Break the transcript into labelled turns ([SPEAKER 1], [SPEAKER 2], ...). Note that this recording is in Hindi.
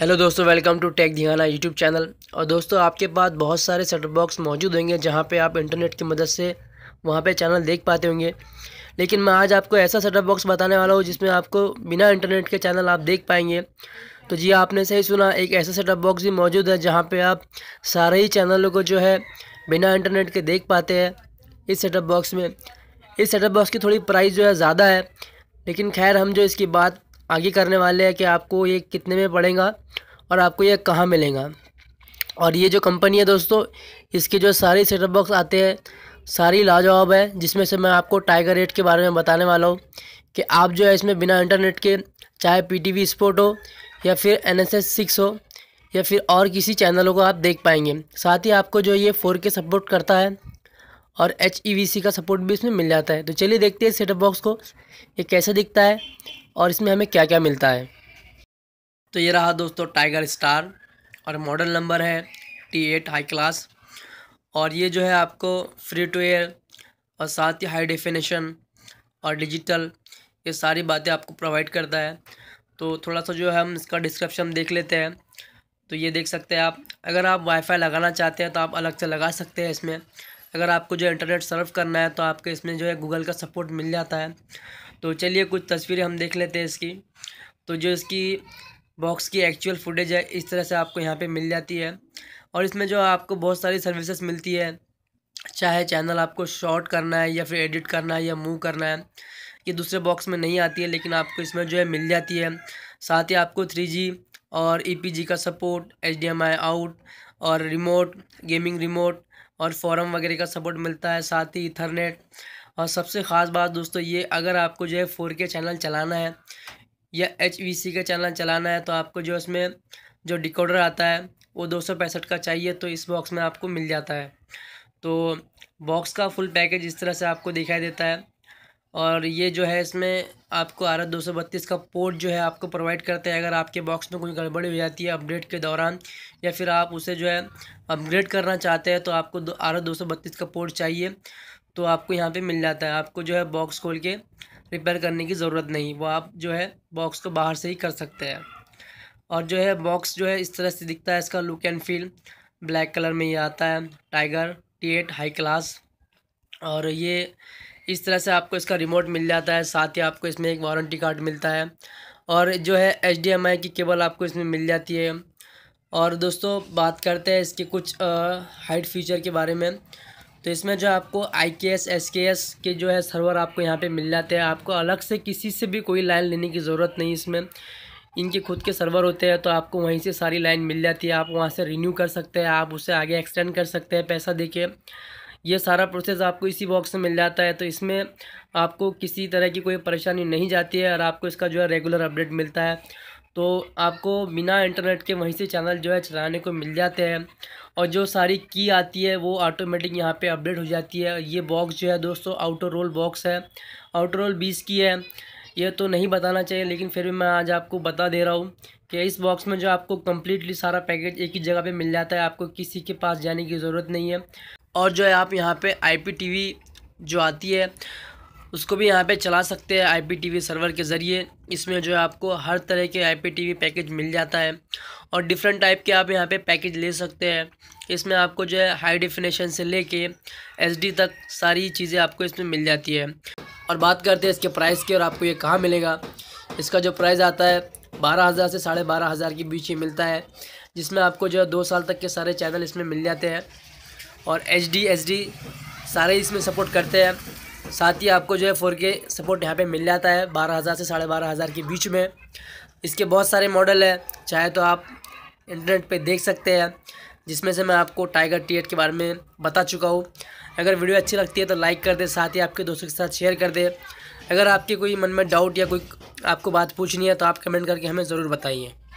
[SPEAKER 1] हेलो दोस्तों वेलकम टू टेक दिहाना यूट्यूब चैनल और दोस्तों आपके पास बहुत सारे सेटअप बॉक्स मौजूद होंगे जहां पे आप इंटरनेट की मदद से वहां पे चैनल देख पाते होंगे लेकिन मैं आज आपको ऐसा सेटअप बॉक्स बताने वाला हूं जिसमें आपको बिना इंटरनेट के चैनल आप देख पाएंगे तो जी आपने सही सुना एक ऐसा सेटअप बॉक्स भी मौजूद है जहाँ पर आप सारे ही चैनलों को जो है बिना इंटरनेट के देख पाते हैं इस सेटअप बॉक्स में इस सेटअप बॉक्स की थोड़ी प्राइस जो है ज़्यादा है लेकिन खैर हम जो इसकी बात आगे करने वाले हैं कि आपको ये कितने में पड़ेगा और आपको ये कहाँ मिलेगा और ये जो कंपनी है दोस्तों इसके जो सारे सेटअप बॉक्स आते हैं सारी लाजवाब है जिसमें से मैं आपको टाइगर रेट के बारे में बताने वाला हूँ कि आप जो है इसमें बिना इंटरनेट के चाहे पीटीवी स्पोर्ट हो या फिर एन एस एस सिक्स हो या फिर और किसी चैनलों को आप देख पाएंगे साथ ही आपको जो ये फ़ोर के सपोर्ट करता है और एच e का सपोर्ट भी इसमें मिल जाता है तो चलिए देखते हैं सेटअप बॉक्स को ये कैसे दिखता है और इसमें हमें क्या क्या मिलता है तो ये रहा दोस्तों टाइगर स्टार और मॉडल नंबर है टी एट हाई क्लास और ये जो है आपको फ्री टू एयर और साथ ही हाई डेफिनेशन और डिजिटल ये सारी बातें आपको प्रोवाइड करता है तो थोड़ा सा जो है हम इसका डिस्क्रिप्शन देख लेते हैं तो ये देख सकते हैं आप अगर आप वाईफाई लगाना चाहते हैं तो आप अलग से लगा सकते हैं इसमें अगर आपको जो इंटरनेट सर्व करना है तो आपको इसमें जो है गूगल का सपोर्ट मिल जाता है तो चलिए कुछ तस्वीरें हम देख लेते हैं इसकी तो जो इसकी बॉक्स की एक्चुअल फुटेज है इस तरह से आपको यहाँ पे मिल जाती है और इसमें जो आपको बहुत सारी सर्विसेज मिलती है चाहे चैनल आपको शॉर्ट करना है या फिर एडिट करना है या मूव करना है ये दूसरे बॉक्स में नहीं आती है लेकिन आपको इसमें जो है मिल जाती है साथ ही आपको थ्री और ई e का सपोर्ट एच आउट और रिमोट गेमिंग रिमोट और फॉरम वगैरह का सपोर्ट मिलता है साथ ही इथरनेट और सबसे ख़ास बात दोस्तों ये अगर आपको जो है फोर के चैनल चलाना है या एच वी सी का चैनल चलाना है तो आपको जो इसमें जो डिकोडर आता है वो दो सौ पैंसठ का चाहिए तो इस बॉक्स में आपको मिल जाता है तो बॉक्स का फुल पैकेज इस तरह से आपको दिखाई देता है और ये जो है इसमें आपको आर एस दो सौ बत्तीस का पोर्ट जो है आपको प्रोवाइड करते हैं अगर आपके बॉक्स में कोई गड़बड़ी हो जाती है अपडेट के दौरान या फिर आप उसे जो है अपग्रेड करना चाहते हैं तो आपको आर एस दो सौ बत्तीस का पोर्ट चाहिए तो आपको यहाँ पे मिल जाता है आपको जो है बॉक्स खोल के रिपेयर करने की ज़रूरत नहीं वो आप जो है बॉक्स को बाहर से ही कर सकते हैं और जो है बॉक्स जो है इस तरह से दिखता है इसका look and feel black colour में ये आता है Tiger T eight high class और ये इस तरह से आपको इसका रिमोट मिल जाता है साथ ही आपको इसमें एक वारंटी कार्ड मिलता है और जो है एच की केबल आपको इसमें मिल जाती है और दोस्तों बात करते हैं इसके कुछ हाइट फीचर के बारे में तो इसमें जो आपको आई के एस एस के एस के जो है सर्वर आपको यहाँ पे मिल जाते हैं आपको अलग से किसी से भी कोई लाइन लेने की ज़रूरत नहीं इसमें इनके खुद के सर्वर होते हैं तो आपको वहीं से सारी लाइन मिल जाती है आप वहाँ से रिन्यू कर सकते हैं आप उसे आगे एक्सटेंड कर सकते हैं पैसा दे ये सारा प्रोसेस आपको इसी बॉक्स में मिल जाता है तो इसमें आपको किसी तरह की कोई परेशानी नहीं जाती है और आपको इसका जो है रेगुलर अपडेट मिलता है तो आपको बिना इंटरनेट के वहीं से चैनल जो है चलाने को मिल जाते हैं और जो सारी की आती है वो ऑटोमेटिक यहाँ पे अपडेट हो जाती है ये बॉक्स जो है दोस्तों आउटर रोल बॉक्स है आउटर रोल बीस की है ये तो नहीं बताना चाहिए लेकिन फिर भी मैं आज आपको बता दे रहा हूँ कि इस बॉक्स में जो आपको कम्प्लीटली सारा पैकेज एक ही जगह पर मिल जाता है आपको किसी के पास जाने की ज़रूरत नहीं है और जो है आप यहाँ पे आईपीटीवी जो आती है उसको भी यहाँ पे चला सकते हैं आईपीटीवी सर्वर के ज़रिए इसमें जो है आपको हर तरह के आईपीटीवी पैकेज मिल जाता है और डिफरेंट टाइप के आप यहाँ पे पैकेज ले सकते हैं इसमें आपको जो है हाई डिफिनेशन से लेके एचडी तक सारी चीज़ें आपको इसमें मिल जाती है और बात करते हैं इसके प्राइस की और आपको ये कहाँ मिलेगा इसका जो प्राइस आता है बारह हज़ार से साढ़े बारह हज़ार के बीच ही मिलता है जिसमें आपको जो है दो साल तक के सारे चैनल इसमें मिल जाते हैं और एच डी एच डी सारे इसमें सपोर्ट करते हैं साथ ही आपको जो है फोर के सपोर्ट यहाँ पे मिल जाता है बारह हज़ार से साढ़े बारह हज़ार के बीच में इसके बहुत सारे मॉडल हैं चाहे तो आप इंटरनेट पे देख सकते हैं जिसमें से मैं आपको टाइगर टी के बारे में बता चुका हूँ अगर वीडियो अच्छी लगती है तो लाइक कर दे साथ ही आपके दोस्तों के साथ शेयर कर दे अगर आपके कोई मन में डाउट या कोई आपको बात पूछनी है तो आप कमेंट करके हमें ज़रूर बताइए